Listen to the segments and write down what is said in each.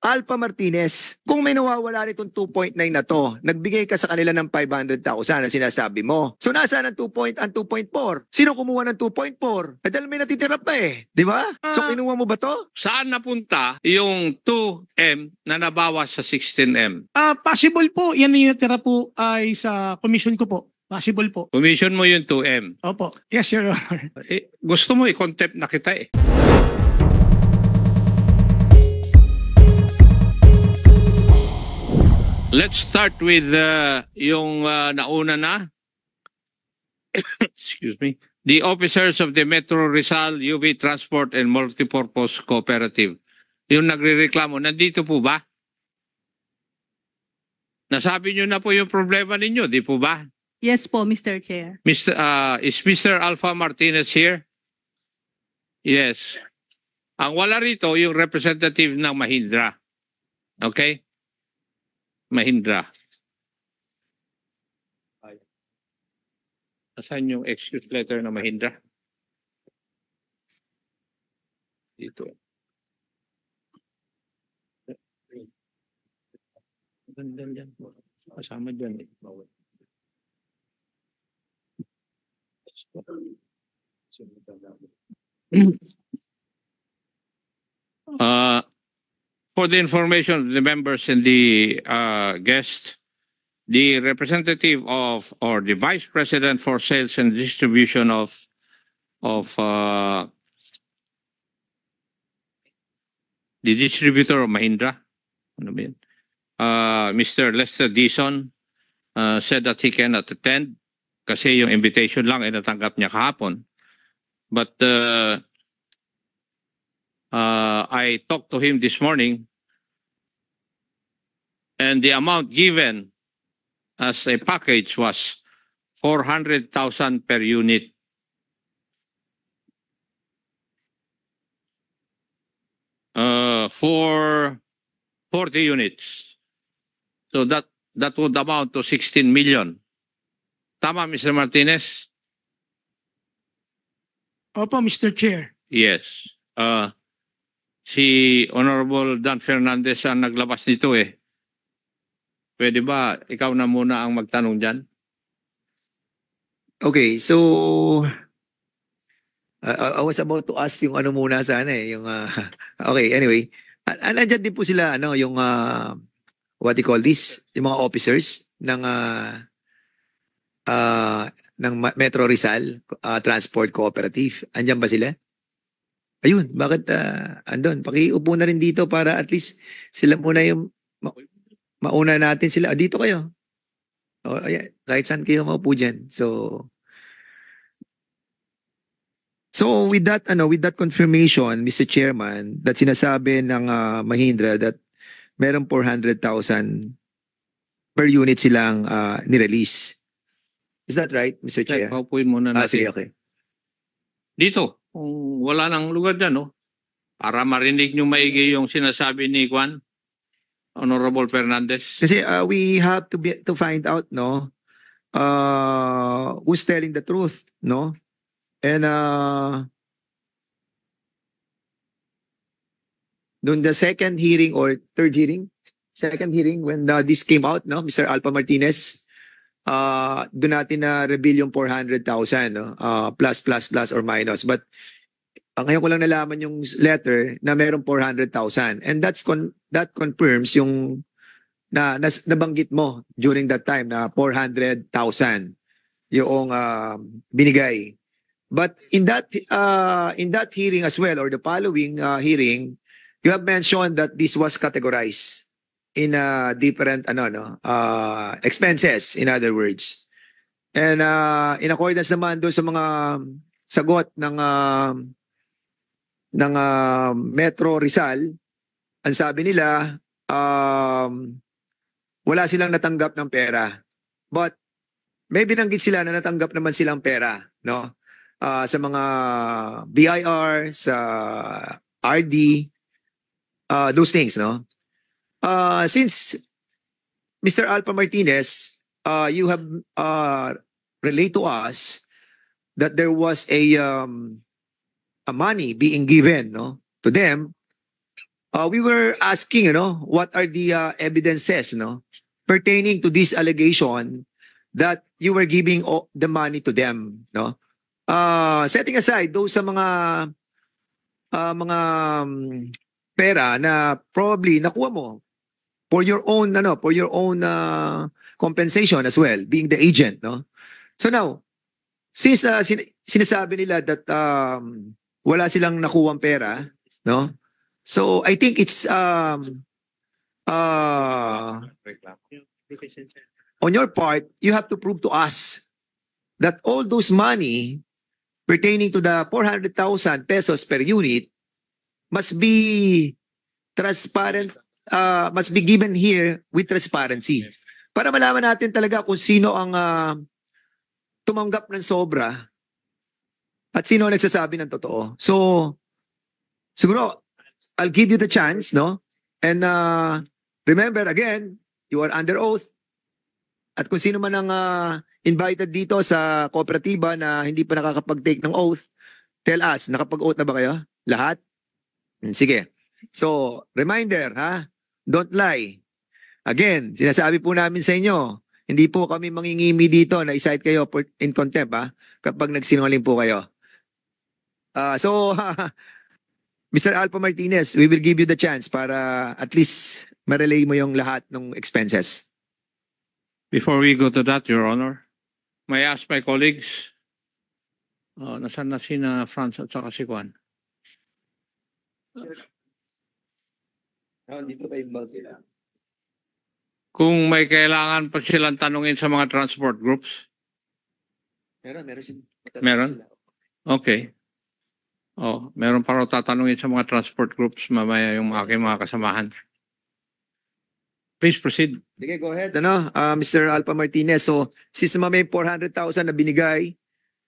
Alpha Martinez, kung may nawawala nitong 2.9 na to, nagbigay ka sa kanila ng 500,000 na sinasabi mo. So nasaan ang 2 point, ang 2.4? Sino kumuha ng 2.4? Eh dahil may natitira pa eh. Di ba? So ah. kinuha mo ba to? Saan napunta yung 2M na nabawas sa 16M? Ah, possible po. Yan yung natira po ay sa commission ko po. Possible po. Commission mo yung 2M. Opo. Yes, Your Honor. Eh, gusto mo i-contempt na kita eh. Let's start with uh, yung uh, nauna na. Excuse me. The officers of the Metro Rizal UV Transport and Multipurpose Cooperative. Yung nagrereklamo, nandito po ba? Nasabi niyo na po yung problema ninyo, di po ba? Yes po, Mr. Chair. Mr. Uh, is Mr. Alpha Martinez here? Yes. Ang wala rito, yung representative ng Mahindra. Okay? Mahindra. Asan yung excuse letter na Mahindra? Dito. Dandan dyan. Kasama dyan eh. Ah, uh, For the information of the members and the uh, guests, the representative of or the vice president for sales and distribution of of uh, the distributor of Mahindra, ano ba Uh, Mr. Lester Dison uh, said that he cannot attend kasi yung invitation lang ay natanggap niya kahapon. But uh, uh, I talked to him this morning and the amount given as a package was 400,000 per unit. Uh, for 40 units. So that that would amount to 16 million. Tama, Mr. Martinez? Opo, Mr. Chair. Yes. Uh, si Honorable Dan Fernandez ang naglabas nito eh. Pwede ba ikaw na muna ang magtanong dyan? Okay, so uh, I was about to ask yung ano muna sana eh, yung uh, okay, anyway. Uh, ah, ah, nandiyan din po sila ano yung uh, what do you call this? Yung mga officers ng uh, uh, ng Metro Rizal uh, Transport Cooperative. Andiyan ba sila? Ayun, bakit uh, andon? Pakiupo na rin dito para at least sila muna yung mauna natin sila. Ah, dito kayo. O, oh, ayan, kahit saan kayo maupo dyan. So, so with that, ano, with that confirmation, Mr. Chairman, that sinasabi ng uh, Mahindra that meron 400,000 per unit silang uh, nirelease. Is that right, Mr. Chair? Check, paupuin muna natin. Ah, sige, okay. Dito, kung wala nang lugar dyan, no? para marinig nyo maigi yung sinasabi ni Juan, Honorable Fernandez. Kasi uh, we have to be to find out no uh who's telling the truth, no? And uh Doon the second hearing or third hearing, second hearing when uh, this came out, no, Mr. Alpa Martinez, uh, doon natin na reveal yung 400,000, no, uh, plus, plus, plus or minus. But uh, ngayon ko lang nalaman yung letter na meron 400,000. And that's con that confirms yung na nas, nabanggit mo during that time na 400,000 yung uh, binigay. But in that uh, in that hearing as well or the following uh, hearing, you have mentioned that this was categorized in uh, different ano no uh, expenses in other words. And uh, in accordance naman doon sa mga um, sagot ng uh, ng uh, Metro Rizal, ang sabi nila, um, wala silang natanggap ng pera. But may binanggit sila na natanggap naman silang pera, no? Uh, sa mga BIR, sa RD, uh, ah, those things, no? Uh, since Mr. Alpa Martinez, uh, you have uh, relayed to us that there was a um, a money being given, no, to them Uh, we were asking, you know, what are the uh, evidences, no pertaining to this allegation that you were giving the money to them, no? Uh, setting aside those sa mga uh, mga um, pera na probably nakuha mo for your own ano, for your own uh, compensation as well, being the agent, no? So now, since uh, sin- sinasabi nila that um, wala silang nakuwang pera, no? So I think it's um uh on your part, you have to prove to us that all those money pertaining to the 400,000 pesos per unit must be transparent, uh, must be given here with transparency. Para malaman natin talaga kung sino ang uh, tumanggap ng sobra at sino ang nagsasabi ng totoo. So, siguro, I'll give you the chance, no? And uh, remember, again, you are under oath. At kung sino man ang uh, invited dito sa kooperatiba na hindi pa nakakapag-take ng oath, tell us, nakapag-oath na ba kayo? Lahat? Hmm, sige. So, reminder, ha? Don't lie. Again, sinasabi po namin sa inyo, hindi po kami mangingimi dito na isight kayo in contempt, ha? Kapag nagsinungaling po kayo. Uh, so, Mr. Alpo Martinez, we will give you the chance para at least ma-relay mo yung lahat ng expenses. Before we go to that, Your Honor, may ask my colleagues, oh, nasan na si na Franz at saka si Juan? Ah, dito pa yung sila. Kung may kailangan pa silang tanungin sa mga transport groups? Meron, meron Meron? Okay. Oh, meron pa raw tatanungin sa mga transport groups mamaya yung aking mga kasamahan. Please proceed. Sige, go ahead. Ano, uh, ah, Mr. Alpa Martinez, so since naman may 400,000 na binigay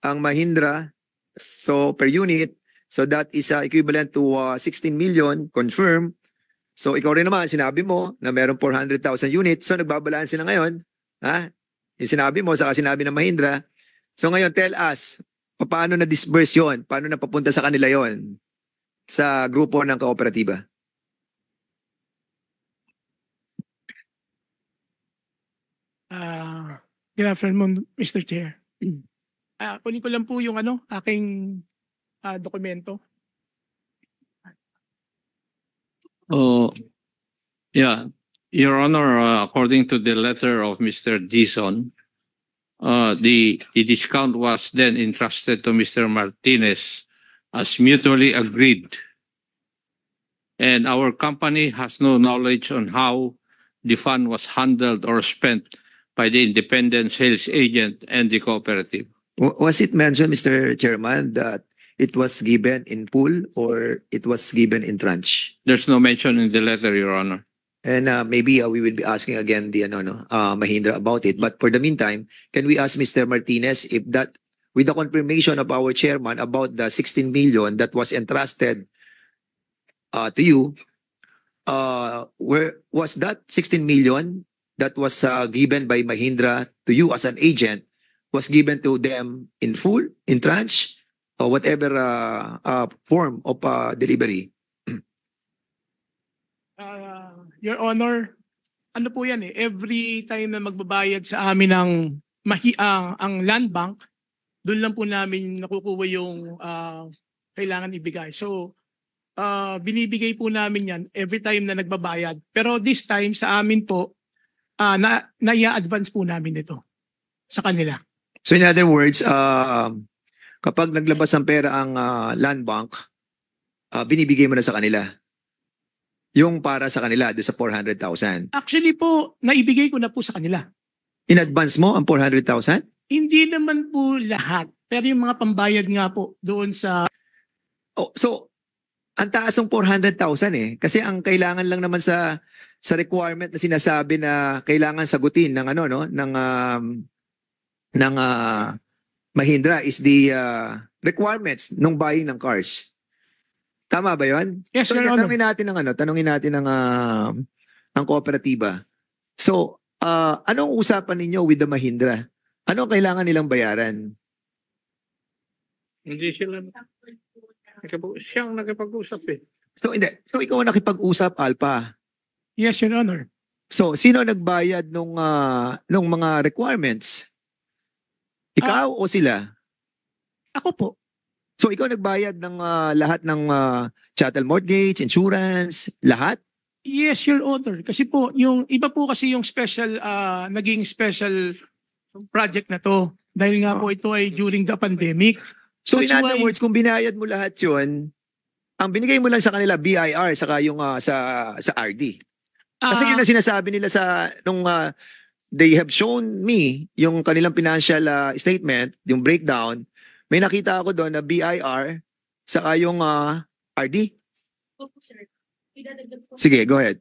ang Mahindra so per unit, so that is ah, equivalent to ah, 16 million confirm. So ikaw rin naman sinabi mo na meron 400,000 units, so nagbabalanse na ngayon, ha? Yung sinabi mo sa sinabi ng Mahindra. So ngayon tell us, paano na disperse yon? Paano na papunta sa kanila yon? Sa grupo ng kooperatiba? Uh, good afternoon, Mr. Chair. Uh, kunin ko lang po yung ano, aking uh, dokumento. Oh, yeah. Your Honor, uh, according to the letter of Mr. Gison, uh, the, the discount was then entrusted to Mr. Martinez as mutually agreed. And our company has no knowledge on how the fund was handled or spent by the independent sales agent and the cooperative. Was it mentioned, Mr. Chairman, that it was given in pool or it was given in tranche? There's no mention in the letter, Your Honor. And uh, maybe uh, we will be asking again the ano, no, uh, Mahindra about it. But for the meantime, can we ask Mr. Martinez if that, with the confirmation of our chairman about the 16 million that was entrusted uh, to you, uh, where was that 16 million that was uh, given by Mahindra to you as an agent was given to them in full, in tranche, or whatever uh, uh, form of uh, delivery? uh, Your Honor, ano po yan eh, every time na magbabayad sa amin ng mahi, uh, ang land bank, doon lang po namin nakukuha yung uh, kailangan ibigay. So, uh, binibigay po namin yan every time na nagbabayad. Pero this time sa amin po, uh, na, naia-advance po namin ito sa kanila. So in other words, uh, kapag naglabas ng pera ang uh, land bank, uh, binibigay mo na sa kanila? yung para sa kanila do sa 400,000. Actually po, naibigay ko na po sa kanila. In advance mo ang 400,000? Hindi naman po lahat. Pero yung mga pambayad nga po doon sa... Oh, so, ang taas ng 400,000 eh. Kasi ang kailangan lang naman sa sa requirement na sinasabi na kailangan sagutin ng ano no ng um, ng uh, Mahindra is the uh, requirements ng buying ng cars. Tama ba yun? Yes, so, Your Honor. natin ang ano, tanungin natin ang, uh, um, ang kooperatiba. So, uh, anong usapan ninyo with the Mahindra? Ano kailangan nilang bayaran? Hindi sila. Nakipag- Siyang nakipag-usap eh. So, hindi. So, ikaw ang nakipag-usap, Alpa. Yes, Your Honor. So, sino nagbayad nung, ah, nung mga requirements? Ikaw ah. o sila? Ako po. So ikaw nagbayad ng ah, lahat ng ah, chattel mortgage, insurance, lahat? Yes, Your Honor. Kasi po, yung iba po kasi yung special, ah, naging special project na to. Dahil nga po ah. ito ay during the pandemic. So in other why- words, kung binayad mo lahat 'yun, ang binigay mo lang sa kanila BIR saka yung ah, sa sa RD. Kasi Ah, yun ang sinasabi nila sa nung ah, they have shown me yung kanilang financial ah, statement, yung breakdown, may nakita ako doon na BIR, saka yung uh, ah, RD. Sige, go ahead.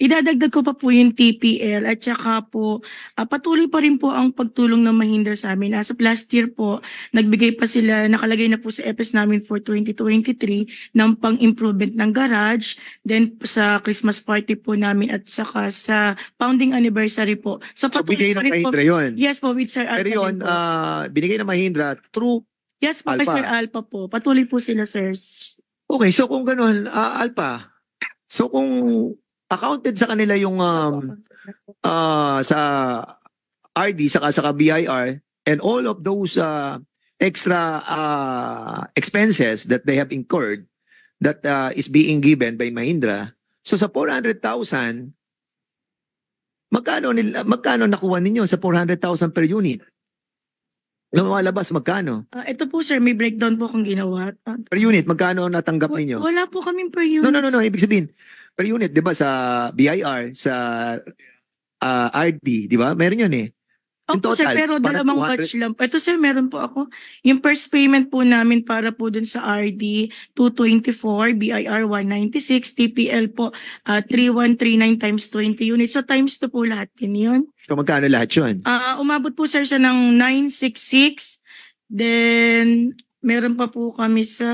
Idadagdag ko pa po yung TPL at saka po uh, patuloy pa rin po ang pagtulong ng Mahindra sa amin. As of last year po, nagbigay pa sila, nakalagay na po sa EPS namin for 2023 ng pang-improvement ng garage, then sa Christmas party po namin at saka sa founding anniversary po. So, so bigay na Mahindra po, yun? Yes po, with Sir Alpha. Pero yun, uh, binigay na Mahindra through Yes po, Alpha. Sir Alpha po. Patuloy po sila, sirs. Okay, so kung ganun, uh, Alpha, so kung accounted sa kanila yung um, uh, sa RD saka sa BIR and all of those uh, extra uh, expenses that they have incurred that uh, is being given by Mahindra. So sa 400,000 magkano nila magkano nakuha ninyo sa 400,000 per unit? Lumalabas magkano? Uh, ito po sir, may breakdown po kung ginawa. Uh, per unit, magkano natanggap ninyo? Wala po kami per unit. No, no, no, no. Ibig sabihin, per unit, di ba, sa BIR, sa uh, ah, RD, di ba? Meron yun eh. Opo, total, sir, pero dalawang 200... batch lang. Ito sir, meron po ako. Yung first payment po namin para po dun sa RD 224, BIR 196, TPL po uh, ah, 3139 times 20 units. So times 2 po lahat din yun. So magkano lahat yun? Uh, umabot po sir siya ng 966. Then meron pa po kami sa...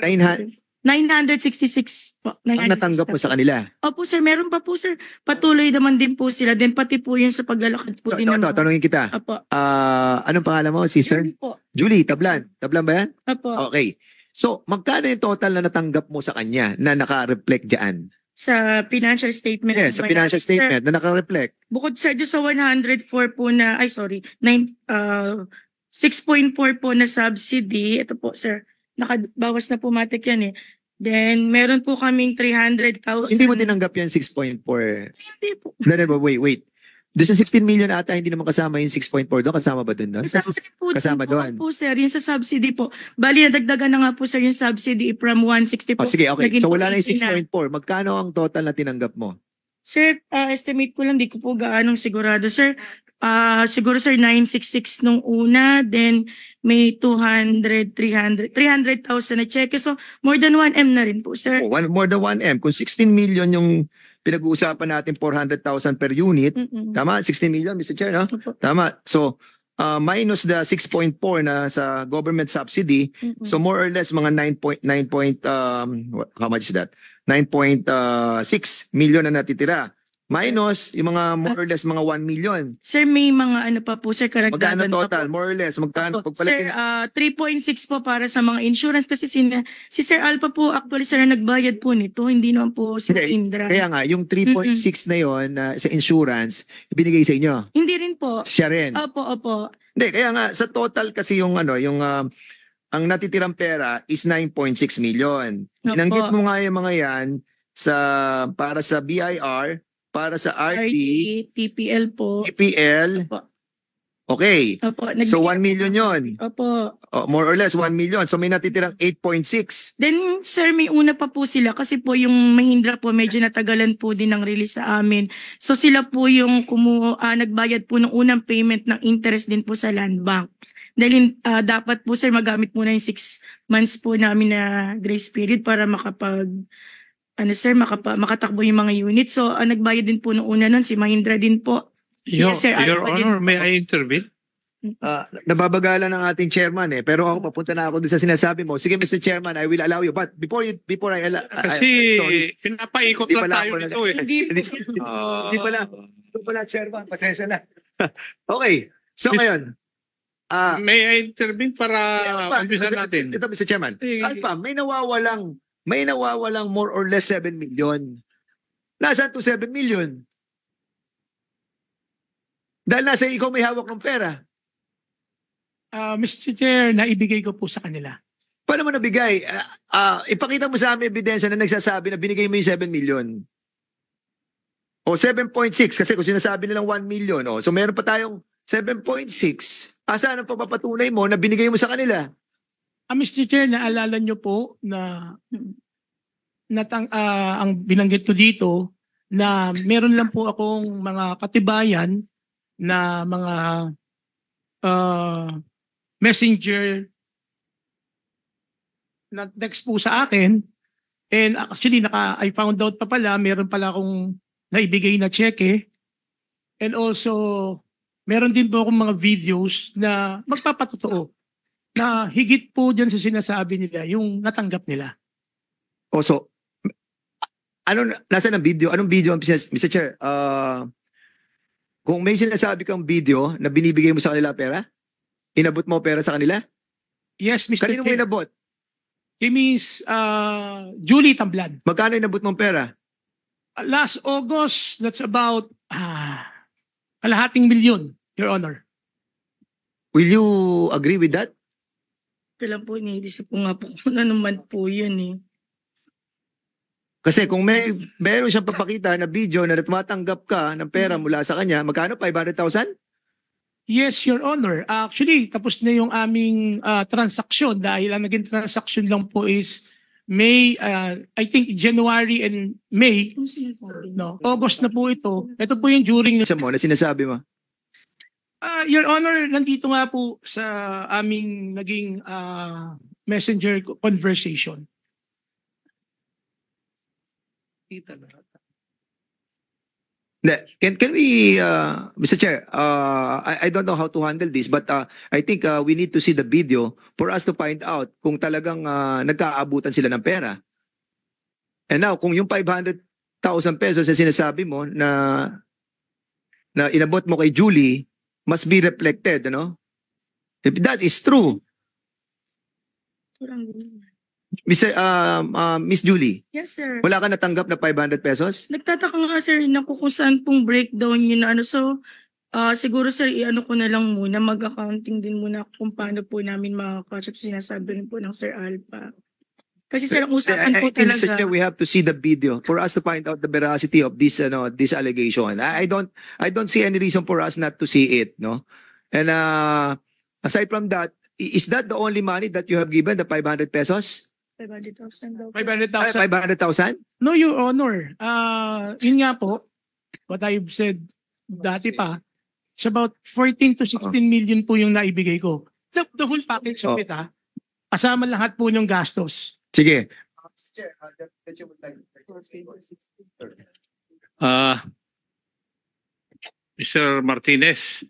900. 966 po. 966 Ang natanggap po sa kanila. Opo sir, meron pa po sir. Patuloy naman din po sila. Then pati po yun sa paglalakad po So, din ito, ito, naman. tanongin kita. Opo. Ah, anong pangalan mo, sister? Yun po. Julie, tablan. Tablan ba yan? Opo. Okay. So, magkano yung total na natanggap mo sa kanya na naka-reflect dyan? Sa financial statement. Yes, sa ba yan? financial Sir, statement na naka-reflect. bukod sir doon sa 104 po na, ay sorry, 9, uh, 6.4 po na subsidy. Ito po sir, nakabawas na pumatik yan eh. Then, meron po kaming 300,000. Hindi mo tinanggap yan 6.4. Hindi po. No, no, wait, wait. Doon sa 16 million ata, hindi naman kasama yung 6.4 doon. Kasama ba doon doon? Kasama, po, kasama doon. Po, sir, yung sa subsidy po. Bali, nadagdagan na nga po, sir, yung subsidy from 160 po. Oh, sige, okay. So, wala na yung 6.4. Magkano ang total na tinanggap mo? Sir, uh, estimate ko lang, di ko po gaanong sigurado. Sir, Uh, siguro sir 966 nung una, then may 200, 300, 300,000 na check. So more than 1M na rin po sir. Oh, one, more than 1M. Kung 16 million yung pinag-uusapan natin 400,000 per unit, Mm-mm. tama? 16 million Mr. Chair, no? Opo. Tama. So uh, minus the 6.4 na sa government subsidy, Mm-mm. so more or less mga 9.9 point um what- how much is that? 9.6 ah, million na natitira. Minus yung mga more or less mga 1 million. Sir, may mga ano pa po, sir, karagdagan Magkano total? More or less, magkano? Opo. Sir, Pagpalaki uh, 3.6 po para sa mga insurance kasi si, si Sir Alpa po actually sir na nagbayad po nito, hindi naman po si Hindi, Indra. kaya nga, yung 3.6 na yon na ah, sa insurance, ibinigay sa inyo. Hindi rin po. Siya rin. Opo, opo. Hindi, kaya nga, sa total kasi yung ano, yung um, ang natitirang pera is 9.6 million. Opo. mo nga yung mga yan sa para sa BIR para sa RT. RT, TPL po. TPL. Opo. Okay. Opo. So 1 million 'yon. Opo. O, oh, more or less 1 million. So may natitirang 8.6. Then, sir, may una pa po sila kasi po yung Mahindra po medyo natagalan po din ng release sa amin. So sila po yung kumu ah, nagbayad po ng unang payment ng interest din po sa land bank. Dahil ah, dapat po sir magamit muna yung 6 months po namin na grace period para makapag ano sir, makapa, makatakbo yung mga unit. So, ang ah, nagbayad din po nung una nun, si Mahindra din po. Si Your, sir, Your Alpha Honor, may I intervene? Uh, ah, nababagalan ng ating chairman eh. Pero ako, papunta na ako din sa sinasabi mo. Sige, Mr. Chairman, I will allow you. But before you, before I allow... Ah, Kasi, sorry. pinapaikot lang tayo nito eh. Hindi, uh, hindi pala. Hindi pala, chairman. Pasensya na. okay. So, ngayon, Uh, May I intervene para yes, pa, umpisa natin? Ito, Mr. Chairman. Alpa, may nawawalang may nawawalang more or less 7 million. Nasaan to 7 million? Dahil nasa ikaw may hawak ng pera. Uh, ah, Mr. Chair, naibigay ko po sa kanila. Paano mo nabigay? Uh, uh, ipakita mo sa amin ebidensya na nagsasabi na binigay mo yung 7 million. O 7.6 kasi kung sinasabi nilang 1 million. O, so meron pa tayong 7.6. Asa ang pagpapatunay mo na binigay mo sa kanila? Ah, Mr. Chair, naalala niyo po na natang ah, ang binanggit ko dito na meron lang po akong mga katibayan na mga uh, messenger na text po sa akin and actually naka I found out pa pala meron pala akong naibigay na cheque and also meron din po akong mga videos na magpapatotoo na higit po dyan sa sinasabi nila, yung natanggap nila. O oh, so, ano, nasa ng video? Anong video ang business? Mr. Chair, uh, kung may sinasabi kang video na binibigay mo sa kanila pera, inabot mo pera sa kanila? Yes, Mr. Kanino Chair. Kanino inabot? Kay Miss uh, Julie Tamblad. Magkano inabot mong pera? Uh, last August, that's about uh, kalahating milyon, Your Honor. Will you agree with that? Ito lang po, iniisip ko nga po kung ano naman po yun eh. Kasi kung may meron siyang papakita na video na natumatanggap ka ng pera hmm. mula sa kanya, magkano? 500,000? Yes, Your Honor. Actually, tapos na yung aming ah, transaksyon dahil ang naging transaksyon lang po is May, ah, I think January and May, no? August na po ito. Ito po yung during Isa mo na sinasabi mo. Uh, Your Honor, nandito nga po sa aming naging uh, messenger conversation. Kita na. Can, can we, uh, Mr. Chair, uh, I, I don't know how to handle this, but uh, I think uh, we need to see the video for us to find out kung talagang uh, nagkaabutan sila ng pera. And now, kung yung 500,000 pesos na sinasabi mo na na inabot mo kay Julie, must be reflected, no? If that is true. Miss, uh, uh, Miss Julie, Yes, sir. wala ka natanggap na 500 pesos? Nagtataka nga, sir, na kung saan pong breakdown yun ano. So, ah, siguro, sir, iano ko na lang muna. Mag-accounting din muna kung paano po namin makakatch up sinasabi rin po ng Sir Alpha. Kasi sir, ang usapan po talaga. Mr. Chair, we have to see the video for us to find out the veracity of this ano this allegation. I, I don't I don't see any reason for us not to see it, no? And uh, aside from that, is that the only money that you have given, the 500 pesos? 500,000 500,000? 500,000? No, Your Honor. Uh, yun nga po, what I've said dati pa, it's about 14 to 16 million po yung naibigay ko. The, the whole package of oh. it, ha? Ah, kasama lahat po yung gastos. Sige. Uh, ah, Mr. Martinez,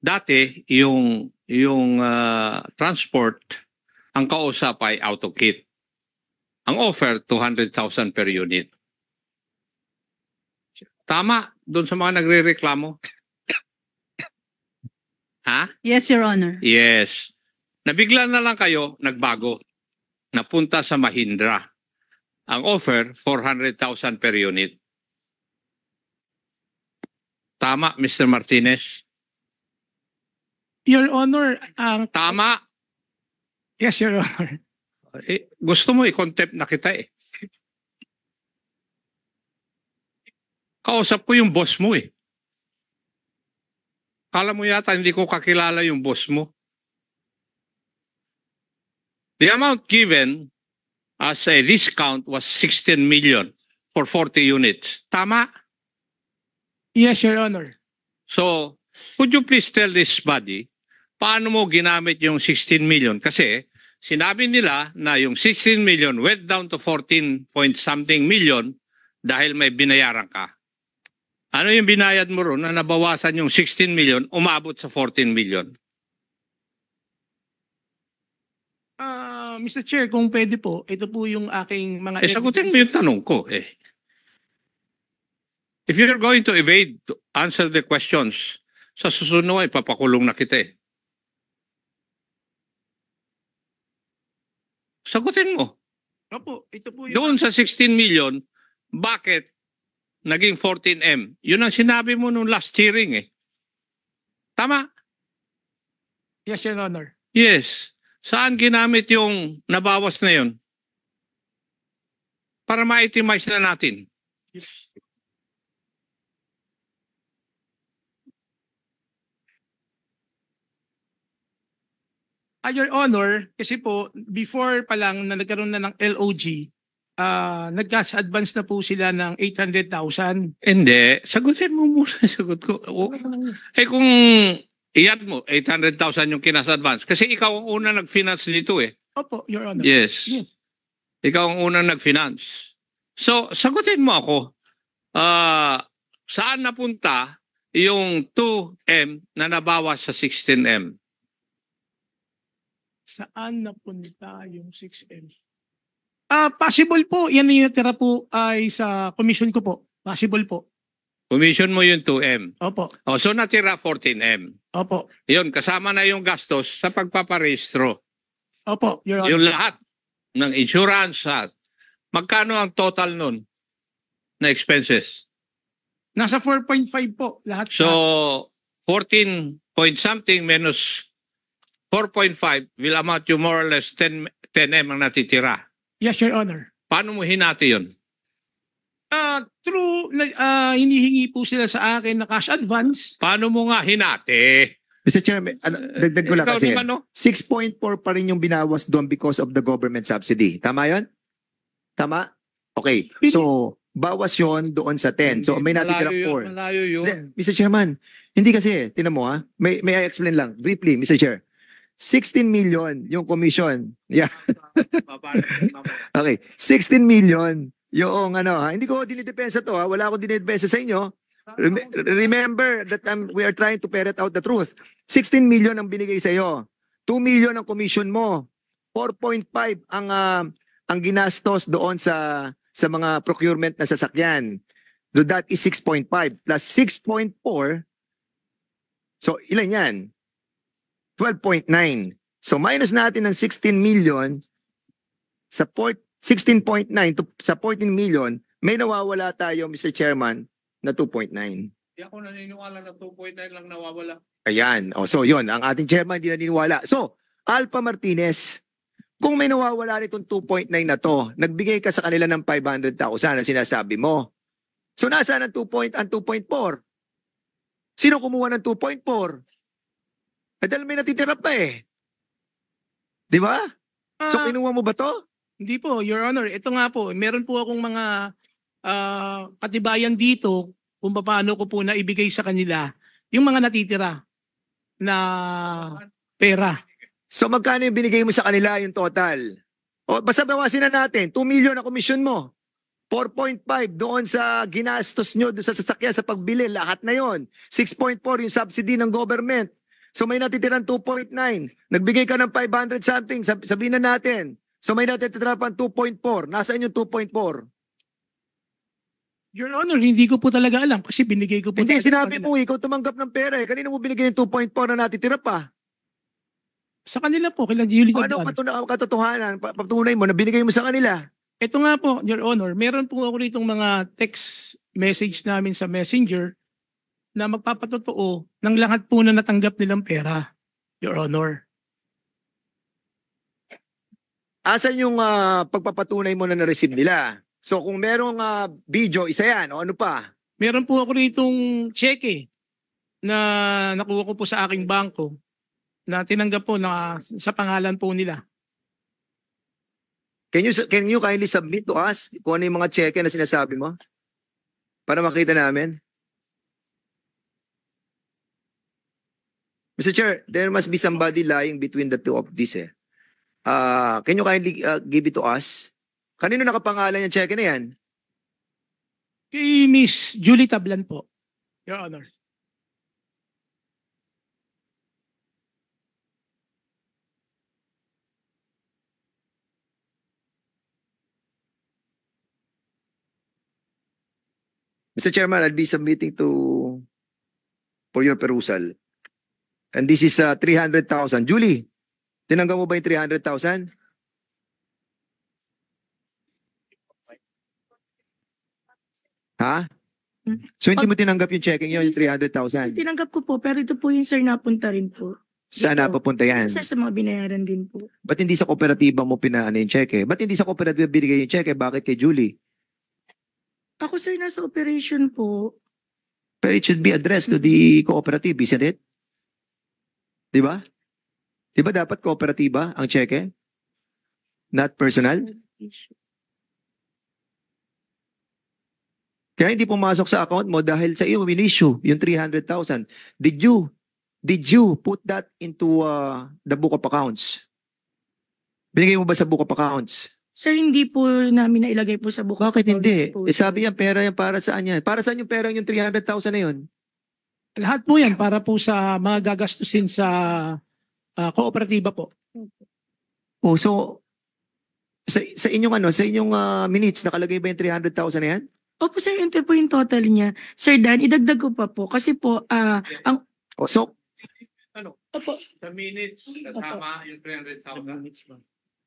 dati yung yung uh, transport ang kausap ay auto kit. Ang offer 200,000 per unit. Tama doon sa mga nagrereklamo. ha? Yes, Your Honor. Yes. Nabigla na lang kayo, nagbago napunta sa Mahindra. Ang offer, 400,000 per unit. Tama, Mr. Martinez? Your Honor, ang... Tama? Yes, Your Honor. Eh, gusto mo, i-contempt na kita eh. Kausap ko yung boss mo eh. Kala mo yata hindi ko kakilala yung boss mo. The amount given as a discount was 16 million for 40 units. Tama? Yes, Your Honor. So, could you please tell this body, paano mo ginamit yung 16 million? Kasi sinabi nila na yung 16 million went down to 14 point something million dahil may binayaran ka. Ano yung binayad mo ron na nabawasan yung 16 million, umabot sa 14 million? Ah, Mr. Chair, kung pwede po, ito po yung aking mga... Eh, sagutin mo yung tanong ko eh. If you're going to evade to answer the questions, sa susunod ay papakulong na kita eh. Sagutin mo. Opo, ito po yung... Doon sa 16 million, bakit naging 14M? Yun ang sinabi mo nung last hearing eh. Tama? Yes, Your Honor. Yes. Saan ginamit yung nabawas na yun? Para ma-itemize na natin. Uh, Your Honor, kasi po, before pa lang na nagkaroon na ng LOG, uh, ah, nagkas-advance na po sila ng 800,000. Hindi. Sagutin mo muna sagot ko. O, eh kung Iyan mo, 800,000 yung kinas-advance. Kasi ikaw ang una nag-finance dito eh. Opo, Your Honor. Yes. yes. Ikaw ang una nag-finance. So, sagutin mo ako. Uh, saan napunta yung 2M na nabawas sa 16M? Saan napunta yung 6M? Ah, possible po. Yan na yung natira po ay sa commission ko po. Possible po. Commission mo yung 2M. Opo. Oh, so natira 14M. Opo. Yun, kasama na yung gastos sa pagpaparehistro. Opo, Your Yung lahat ng insurance at magkano ang total nun na expenses? Nasa 4.5 po lahat. So, 14 point something minus 4.5 will amount to more or less 10, 10M ang natitira. Yes, Your Honor. Paano mo hinati yon? Uh, true, uh, hinihingi po sila sa akin na cash advance. Paano mo nga hinati? Mr. Chairman, ano, eh, dagdag ko lang kasi. Naman, no? 6.4 pa rin yung binawas doon because of the government subsidy. Tama yon? Tama? Okay. So, bawas yon doon sa 10. so, may natin natitirang 4. Malayo yun. Mr. Chairman, hindi kasi, tinan mo ha. May, may I explain lang, briefly, Mr. Chair. 16 million yung commission. Yeah. okay. 16 million yung ano, ha? hindi ko dinidepensa to ha. Wala akong dinidepensa sa inyo. Rem remember that um, we are trying to ferret out the truth. 16 million ang binigay sa iyo. 2 million ang commission mo. 4.5 ang uh, ang ginastos doon sa sa mga procurement na sasakyan. So that is 6.5 plus 6.4. So ilan 'yan? 12.9. So minus natin ng 16 million sa 16.9 to, sa 14 million, may nawawala tayo, Mr. Chairman, na 2.9. Hindi ako naniniwala na 2.9 lang nawawala. Ayan. Oh, so yon ang ating chairman hindi naniniwala. So, Alpha Martinez, kung may nawawala nitong 2.9 na to, nagbigay ka sa kanila ng 500,000 na sinasabi mo. So, nasaan ang 2 ang 2.4? Sino kumuha ng 2.4? Eh, dahil may natitira pa eh. Di ba? So, ah. kinuha mo ba to? Hindi po, Your Honor. Ito nga po, meron po akong mga uh, katibayan dito kung paano ko po na ibigay sa kanila yung mga natitira na pera. So magkano yung binigay mo sa kanila yung total? O basta bawasin na natin, 2 million na komisyon mo. 4.5 doon sa ginastos nyo doon sa sasakyan sa pagbili, lahat na yon. 6.4 yung subsidy ng government. So may natitirang 2.9. Nagbigay ka ng 500 something, sabihin na natin. So may natitira pa 2.4. Nasaan yung 2.4? Your Honor, hindi ko po talaga alam kasi binigay ko po. Hindi, sinabi mo, ikaw tumanggap ng pera eh. Kanina mo binigay yung 2.4 na natitira pa. Sa kanila po, kailan Julie Ano patuna- katotohanan? Pa- Patunay mo na binigay mo sa kanila. Ito nga po, Your Honor, meron po ako ritong mga text message namin sa messenger na magpapatotoo ng lahat po na natanggap nilang pera, Your Honor asan yung ah, pagpapatunay mo na na-receive nila? So kung merong ah, video, isa yan o ano pa? Meron po ako ritong cheque na nakuha ko po sa aking bangko na tinanggap po na sa pangalan po nila. Can you, can you kindly submit to us kung ano yung mga cheque na sinasabi mo? Para makita namin. Mr. Chair, there must be somebody lying between the two of these eh. Uh, can you kindly uh, give it to us? Kanino nakapangalan yung cheque na yan? Kay Miss Julie Tablan po, Your Honor. Mr. Chairman, I'll be submitting to for your perusal. And this is uh, ah, 300,000. Julie, Tinanggap mo ba yung 300,000? Ha? So hindi mo tinanggap yung checking yun, yung 300,000? tinanggap ko po, pero ito po yung sir napunta rin po. Saan Dito. napapunta yan? Sir, sa mga binayaran din po. Ba't hindi sa kooperatiba mo pinaano yung check eh? Ba't hindi sa kooperatiba binigay yung check eh? Bakit kay Julie? Ako sir, nasa operation po. But it should be addressed to the cooperative, isn't it? Di ba? Di ba dapat kooperatiba ang cheque? Not personal? Kaya hindi pumasok sa account mo dahil sa iyo min-issue, yung 300,000. Did you did you put that into uh, the book of accounts? Binigay mo ba sa book of accounts? Sir, hindi po namin nailagay po sa book of Bakit accounts. hindi? eh, sabi yan, pera yan para saan yan? Para saan yung pera yung 300,000 na yun? Lahat po yan para po sa mga gagastusin sa uh, kooperatiba po. Oh, so sa, sa inyong ano, sa inyong uh, minutes nakalagay ba yung 300,000 na yan? Opo sir, yun po yung total niya. Sir Dan, idagdag ko pa po kasi po ah ang Oh, so ano? Opo. Sa minutes, kasama yung 300,000.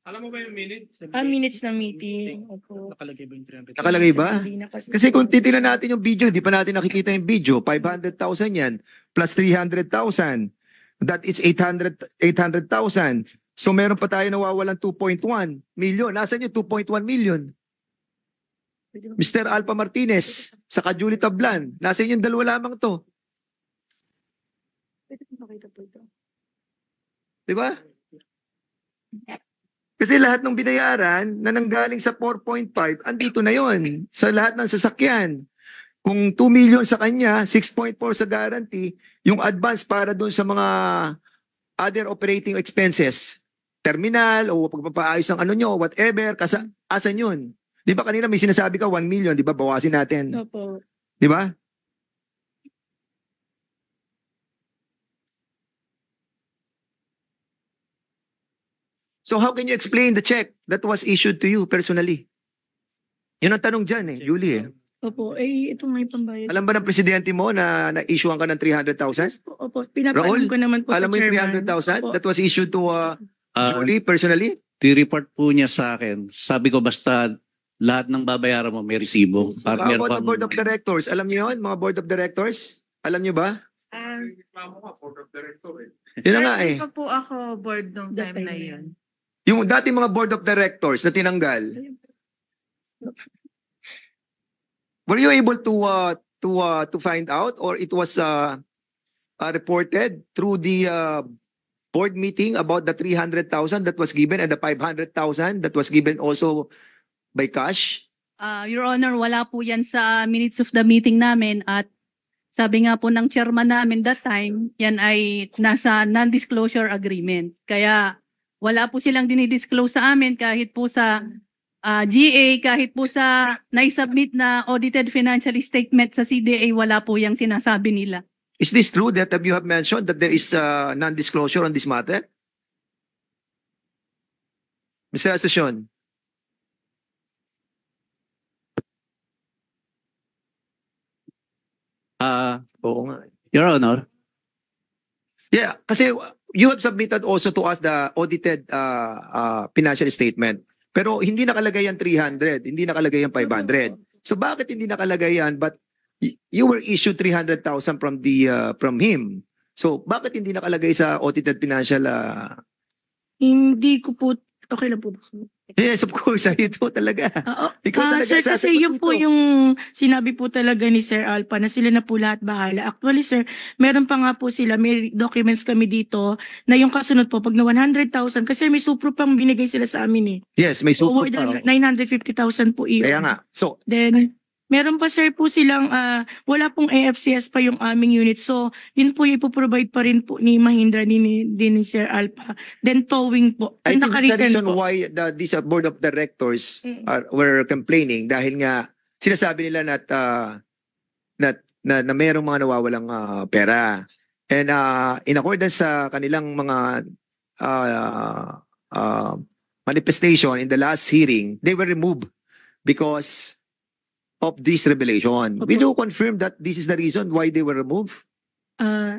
Alam mo ba yung minutes? ah, minutes ng meeting. Opo. Nakalagay ba yung 300? nakalagay ba? kasi. kung titingnan natin yung video, hindi pa natin nakikita yung video, 500,000 yan plus 300,000 that is 800 800,000. So meron pa tayo nawawalan 2.1 million. Nasaan yung 2.1 million? Mr. Alpa Martinez, sa Julie Tablan, nasaan yung dalawa lamang to? Pwede po po ito. Di ba? Kasi lahat ng binayaran na nanggaling sa 4.5, andito na yon sa lahat ng sasakyan. Kung 2 million sa kanya, 6.4 sa guarantee, yung advance para doon sa mga other operating expenses, terminal o pagpapaayos ng ano nyo, whatever, kasa, asan yun? Di ba kanina may sinasabi ka 1 million, di ba? Bawasin natin. Opo. Di ba? So how can you explain the check that was issued to you personally? Yun ang tanong dyan eh, Julie eh. Opo, eh, ito nga yung pambayad. Alam ba ng presidente mo na na-issuean ka ng 300,000? Opo, opo. ko naman po alam mo yung 300,000? That was issued to uh, Ah, Raul, personally? Ti-report po niya sa akin. Sabi ko basta lahat ng babayaran mo may resibo. Para How meron the board of directors? Alam niyo yun, mga board of directors? Alam niyo ba? Ah. Yun na nga eh. Sir, hindi pa po ako board nung That time na time na yun. Yung dati mga board of directors na tinanggal, Were you able to uh, to uh, to find out or it was uh, uh, reported through the uh, board meeting about the 300,000 that was given and the 500,000 that was given also by cash? Uh, Your Honor, wala po yan sa minutes of the meeting namin at sabi nga po ng chairman namin that time, yan ay nasa non-disclosure agreement. Kaya wala po silang dinidisclose sa amin kahit po sa ah, GA kahit po sa naisubmit na audited financial statement sa CDA, wala po yung sinasabi nila. Is this true that you have mentioned that there is uh, non-disclosure on this matter? Mr. Asesyon, Uh, oo Your Honor, Yeah, kasi you have submitted also to us the audited uh, uh, financial statement. Pero hindi nakalagay yan 300, hindi nakalagay yan 500. So bakit hindi nakalagay yan but you were issued 300,000 from the uh, from him. So bakit hindi nakalagay sa audited financial uh... Hindi ko po Okay lang po ba? Yes, of course. Ayun to talaga. Oo. Ikaw Ah, talaga sir, kasi yun po yung sinabi po talaga ni Sir Alpa na sila na po lahat bahala. Actually, sir, meron pa nga po sila, may documents kami dito na yung kasunod po, pag na 100,000, kasi may supro pang binigay sila sa amin eh. Yes, may support Over pa. 950,000 po iyon. Kaya nga. So, Then, Meron pa sir po silang, uh, wala pong AFCS pa yung aming unit. So, yun po yung ipoprovide pa rin po ni Mahindra din ni, din ni Sir Alpa. Then towing po. I think the reason po. why the, these uh, board of directors mm. are, were complaining dahil nga sinasabi nila na, uh, ah, na, na, na merong mga nawawalang uh, pera. And uh, in accordance sa kanilang mga uh, uh, manifestation in the last hearing, they were removed because of this revelation. Opo. We do confirm that this is the reason why they were removed. Ah,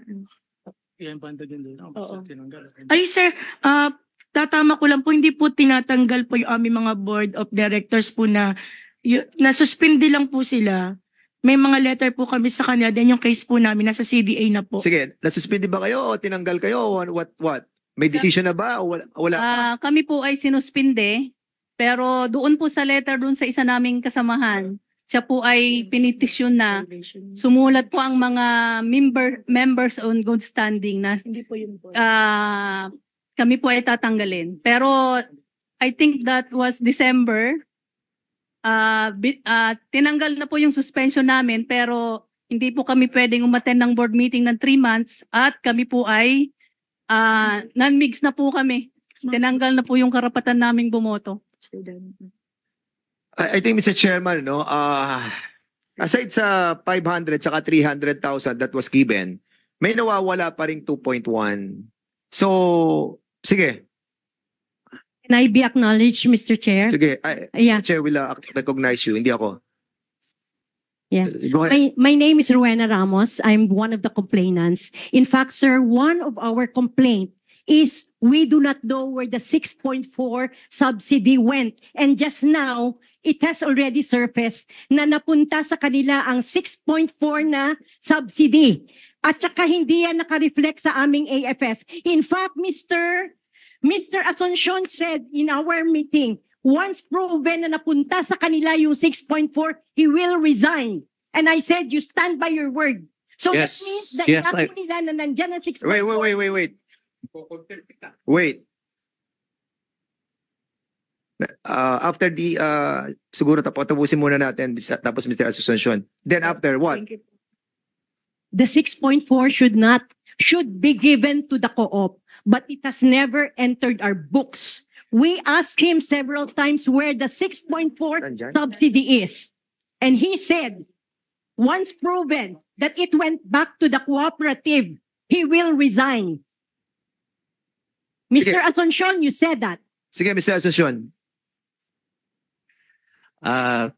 ay sir, ah, tatama ko lang po, hindi po tinatanggal po yung aming mga board of directors po na yu- nasuspindi lang po sila. May mga letter po kami sa kanya, then yung case po namin nasa CDA na po. Sige, nasuspend ba kayo o tinanggal kayo? What, ano, what, what? May decision na ba o wala? wala? Ah, kami po ay sinuspinde, pero doon po sa letter doon sa isa naming kasamahan, siya po ay pinitisyon na sumulat po ang mga member members on good standing na hindi po yun po. Uh, kami po ay tatanggalin. Pero I think that was December. Uh, uh, tinanggal na po yung suspension namin pero hindi po kami pwedeng umattend ng board meeting ng 3 months at kami po ay uh, non-mix na po kami. Tinanggal na po yung karapatan naming bumoto. I, I think, Mr. Chairman, no, uh, aside sa 500 saka 300,000 that was given, may nawawala pa rin 2.1. So, sige. Can I be acknowledged, Mr. Chair? Sige. I, yeah. Chair will uh, recognize you. Hindi ako. Yeah. Uh, my, my name is Rowena Ramos. I'm one of the complainants. In fact, sir, one of our complaint is we do not know where the 6.4 subsidy went. And just now, it has already surfaced na napunta sa kanila ang 6.4 na subsidy. At saka hindi yan nakareflect sa aming AFS. In fact, Mr. Mr. Asuncion said in our meeting, once proven na napunta sa kanila yung 6.4, he will resign. And I said, you stand by your word. So yes. that means that yes, I... nila na nandyan ang 6.4. Wait, wait, wait, wait, wait. Wait uh, after the, uh, siguro tapo, tapusin muna natin, tapos Mr. Asuncion. Then after, what? The 6.4 should not, should be given to the co-op, but it has never entered our books. We asked him several times where the 6.4 subsidy is. And he said, once proven that it went back to the cooperative, he will resign. Mr. Sige. Asuncion, you said that. Sige, Mr. Asuncion. Uh,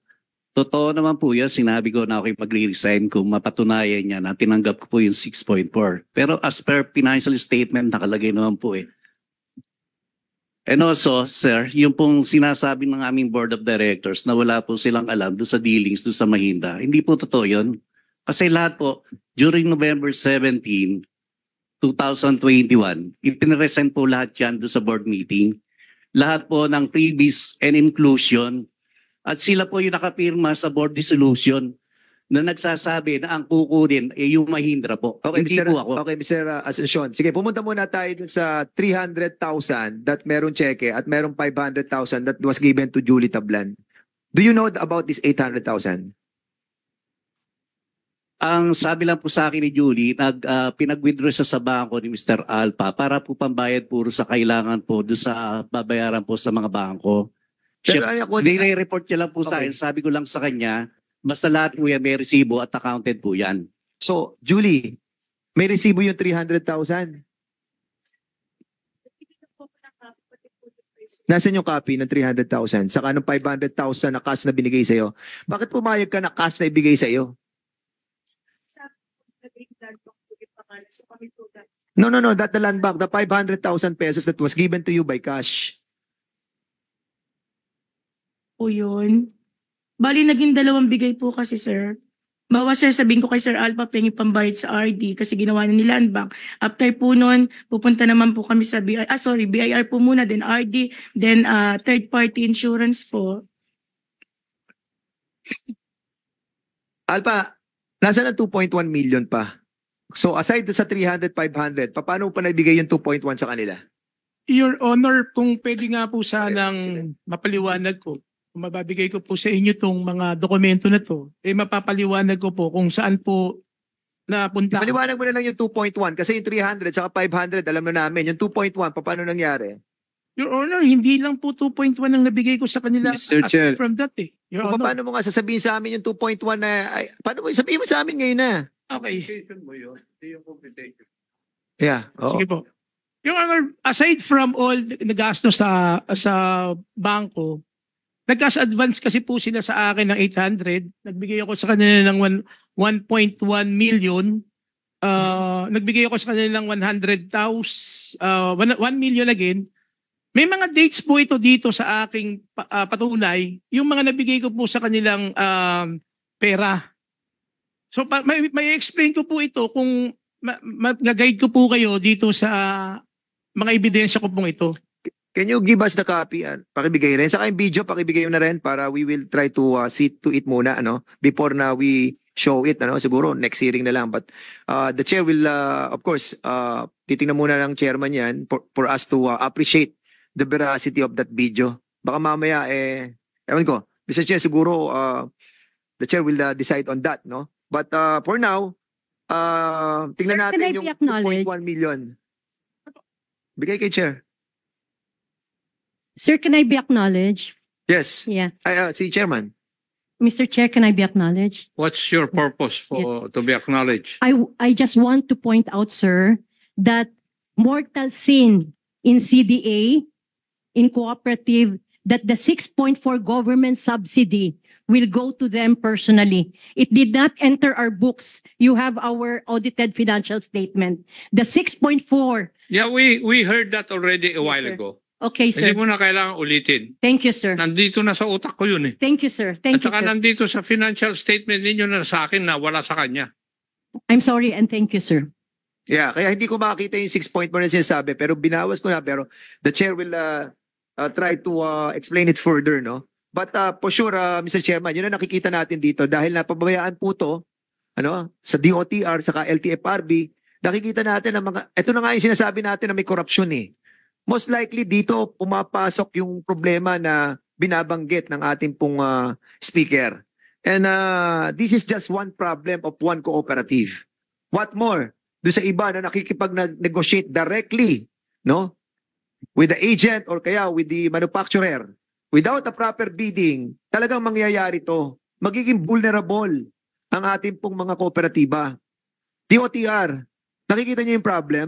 totoo naman po yan. Sinabi ko na ako magre-resign kung mapatunayan niya na tinanggap ko po yung 6.4. Pero as per financial statement, nakalagay naman po eh. And also, sir, yung pong sinasabi ng aming board of directors na wala po silang alam doon sa dealings, doon sa Mahinda, hindi po totoo yun. Kasi lahat po, during November 17, 2021, ipinresent po lahat yan doon sa board meeting. Lahat po ng previous and inclusion at sila po yung nakapirma sa board dissolution na nagsasabi na ang kukunin ay yung Mahindra po. Okay, Hindi Mr. po ako. Okay, Mr. Asuncion. Sige, pumunta muna tayo dun sa 300,000 that merong cheque at merong 500,000 that was given to Julie Tablan. Do you know about this 800,000? Ang sabi lang po sa akin ni Julie, nag, uh, pinag-withdraw siya sa bangko ni Mr. Alpa para po pambayad puro sa kailangan po doon sa ah, babayaran po sa mga bangko. Pero Siya, ano, report niya lang po sa akin. Sabi ko lang sa kanya, basta lahat po yan may resibo at accounted po yan. So, Julie, may resibo yung 300,000. Nasaan yung copy ng 300,000? Saka ng 500,000 na cash na binigay sa'yo? Bakit pumayag ka na cash na ibigay sa'yo? No, no, no. That the land back, the 500,000 pesos that was given to you by cash po yun. Bali, naging dalawang bigay po kasi, sir. Bawa, sir, sabihin ko kay Sir Alpha, pengi pambayad sa RD kasi ginawa na nila unbank. After po nun, pupunta naman po kami sa BIR, ah, sorry, BIR po muna, then RD, then uh, third party insurance po. Alpha, nasa na 2.1 million pa. So aside sa 300, 500, paano pa naibigay yung 2.1 sa kanila? Your Honor, kung pwede nga po sanang mapaliwanag ko mababigay ko po sa inyo tong mga dokumento na to, eh mapapaliwanag ko po kung saan po napunta. Paliwanag mo na lang yung 2.1 kasi yung 300 saka 500 alam na namin. Yung 2.1 paano nangyari? Your Honor, hindi lang po 2.1 ang nabigay ko sa kanila Mr. Chair. from that eh. Your Honor. paano mo nga sasabihin sa amin yung 2.1 na, ay, paano mo, sabihin mo sa amin ngayon na. Okay. yung computation. Yeah, oo. Sige po. Your Honor, aside from all na gasto sa sa bangko, Nag-advance kasi po sila sa akin ng 800. Nagbigay ako sa kanila ng 1.1 million. Uh, nagbigay ako sa kanila ng 100,000. Uh, 1 million again. May mga dates po ito dito sa aking uh, patunay. Yung mga nabigay ko po sa kanilang uh, pera. So may, may explain ko po ito kung ma, guide ko po kayo dito sa mga ebidensya ko pong ito. Can you give us the copy? Uh, pakibigay rin. Saka yung video, pakibigay na rin para we will try to uh, see to it muna, ano, before na we show it, ano, siguro next hearing na lang. But uh, the chair will, uh, of course, uh, titingnan muna ng chairman yan for, for us to uh, appreciate the veracity of that video. Baka mamaya, eh, ewan ko, Mr. Chair, siguro uh, the chair will uh, decide on that, no? But uh, for now, uh, tingnan Sir, natin yung 2.1 million. Bigay kay chair. Sir, can I be acknowledged? Yes. Yeah. Ah, I, uh, Chairman. Mr. Chair, can I be acknowledged? What's your purpose for to be acknowledged? I, I just want to point out, sir, that mortal sin in CDA, in cooperative, that the 6.4 government subsidy will go to them personally. It did not enter our books. You have our audited financial statement. The 6.4. Yeah, we, we heard that already a while Yes, ago. Okay, eh, sir. Hindi mo na kailangan ulitin. Thank you, sir. Nandito na sa utak ko yun eh. Thank you, sir. Thank At you, sir. At nandito sa financial statement ninyo na sa akin na wala sa kanya. I'm sorry and thank you, sir. Yeah, kaya hindi ko makakita yung 6 point mo na sinasabi pero binawas ko na pero the chair will uh, uh, try to uh, explain it further, no? But uh, for sure, uh, Mr. Chairman, yun ang nakikita natin dito dahil napabayaan po to ano, sa DOTR, saka LTFRB, nakikita natin ang mga, ito na nga yung sinasabi natin na may corruption eh most likely dito pumapasok yung problema na binabanggit ng ating pong uh, speaker. And uh, this is just one problem of one cooperative. What more? Do sa iba na nakikipag-negotiate directly, no? With the agent or kaya with the manufacturer. Without a proper bidding, talagang mangyayari to. Magiging vulnerable ang ating pong mga kooperatiba. DOTR, nakikita niyo yung problem?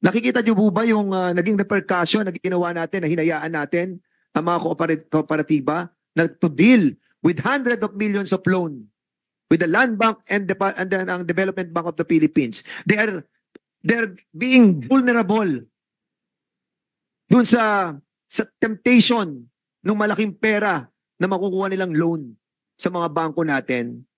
Nakikita niyo po ba yung uh, naging repercussion na ginawa natin, na hinayaan natin ang mga kooperat kooperatiba na to deal with hundreds of millions of loan with the Land Bank and, the, and the ang Development Bank of the Philippines. They are they're being vulnerable dun sa sa temptation ng malaking pera na makukuha nilang loan sa mga bangko natin